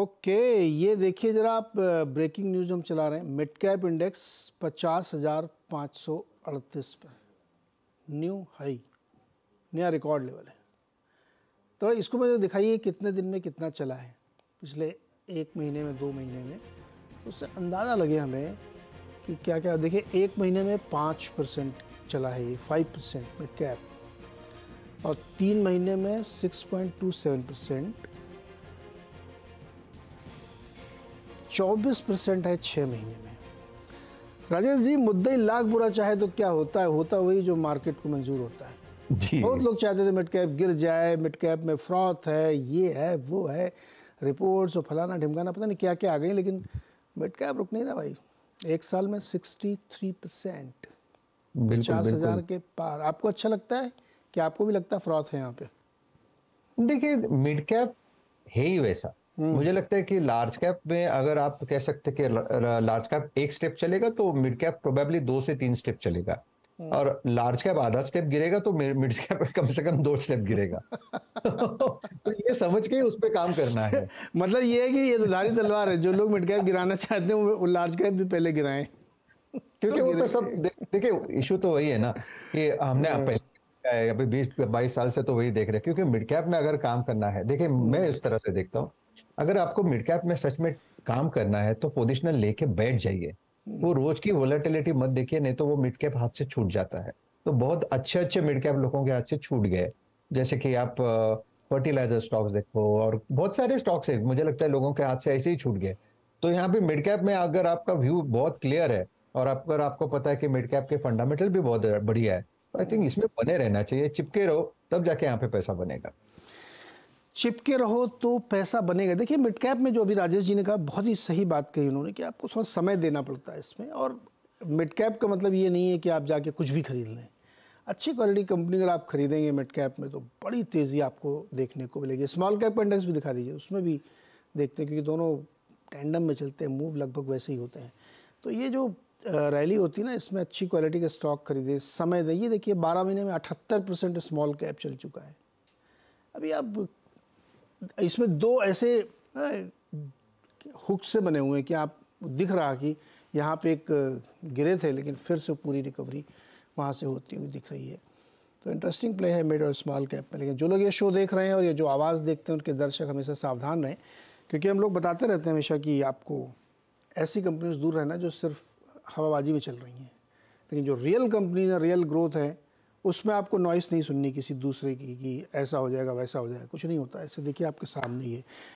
Okay ये देखिए ज़रा आप ब्रेकिंग न्यूज़ हम चला रहे हैं मिड कैप इंडेक्स पचास हज़ार पाँच सौ अड़तीस पर न्यू हाई नया रिकॉर्ड लेवल है तो इसको मुझे दिखाइए कितने दिन में कितना चला है पिछले एक महीने में दो महीने में उससे अंदाज़ा लगे हमें कि क्या क्या देखिए एक महीने में पाँच परसेंट चला है ये फाइव परसेंट मिड कैप और तीन महीने में six point two seven percent 24 percent है छः महीने में राजेश जी मुद्दे लाख बुरा चाहे तो क्या होता है होता वही जो मार्केट को मंजूर होता है जी। बहुत लोग चाहते थे मिड कैप गिर जाए मिड कैप में फ्रॉथ है ये है वो है रिपोर्ट्स और फलाना ढिमकाना पता नहीं क्या क्या आ गई लेकिन मिड कैप रुक नहीं रहा भाई एक साल में सिक्सटी थ्री परसेंट पचास हजार के पार आपको अच्छा लगता है कि आपको भी लगता है फ्रॉथ है यहाँ पे देखिए मिड कैप है ही वैसा हम्म। मुझे लगता है कि लार्ज कैप में अगर आप कह सकते कि लार्ज कैप एक स्टेप चलेगा तो मिड कैप प्रोबेबली दो से तीन स्टेप चलेगा हम्म। और लार्ज कैप आधा स्टेप गिरेगा तो मिड कैप कम से कम दो स्टेप गिरेगा तो ये समझ के उस पर काम करना है मतलब ये है कि ये धारी तो तलवार है जो लोग मिड कैप गिराना चाहते हैं वो लार्ज कैप भी पहले गिराए क्योंकि तो वो तो सब देखिए इशू तो वही है ना कि हमने हम्म। पहले अभी बीस बाईस साल से तो वही देख रहे हैं क्योंकि मिड कैप में अगर काम करना है देखिए मैं इस तरह से देखता हूँ अगर आपको मिड कैप में सच में काम करना है तो पोजिशनल लेके बैठ जाइए वो हम्म। रोज की वोलेटिलिटी मत देखिए नहीं तो वो मिड कैप हाथ से छूट जाता है तो बहुत अच्छे अच्छे मिड कैप लोगों के हाथ से छूट गए जैसे कि आप फर्टिलाइजर स्टॉक्स देखो और बहुत सारे स्टॉक्स है मुझे लगता है लोगों के हाथ से ऐसे ही छूट गए तो यहाँ पे मिड कैप में अगर आपका व्यू बहुत क्लियर है और अगर आपको पता है कि मिड कैप के फंडामेंटल भी बहुत बढ़िया है आई तो थिंक इसमें बने रहना चाहिए चिपके रहो तब जाके यहाँ पे पैसा बनेगा चिपके रहो तो पैसा बनेगा देखिए मिड कैप में जो अभी राजेश जी ने कहा बहुत ही सही बात कही उन्होंने कि आपको थोड़ा समय देना पड़ता है इसमें और मिड कैप का मतलब ये नहीं है कि आप जाके कुछ भी खरीद लें अच्छी क्वालिटी कंपनी अगर आप खरीदेंगे मिड कैप में तो बड़ी तेज़ी आपको देखने को मिलेगी स्मॉल कैप का इंडेक्स भी दिखा दीजिए उसमें भी देखते हैं क्योंकि दोनों टैंडम में चलते हैं मूव लगभग वैसे ही होते हैं तो ये जो रैली होती है ना इसमें अच्छी क्वालिटी का स्टॉक खरीदे समय दें ये देखिए बारह महीने में अठहत्तर परसेंट स्मॉल कैप चल चुका है अभी आप इसमें दो ऐसे हाँ, हुक से बने हुए हैं कि आप दिख रहा कि यहाँ पे एक गिरे थे लेकिन फिर से पूरी रिकवरी वहाँ से होती हुई दिख रही है तो इंटरेस्टिंग प्ले है मिड और स्मॉल कैप में लेकिन जो लोग ये शो देख रहे हैं और ये जो आवाज़ देखते हैं उनके दर्शक हमेशा सावधान रहें क्योंकि हम लोग बताते रहते हैं हमेशा कि आपको ऐसी कंपनीज दूर रहना जो सिर्फ हवाबाजी में चल रही हैं लेकिन जो रियल कंपनीज हैं रियल ग्रोथ है उसमें आपको नॉइस नहीं सुननी किसी दूसरे की कि ऐसा हो जाएगा वैसा हो जाएगा कुछ नहीं होता ऐसे देखिए आपके सामने ही है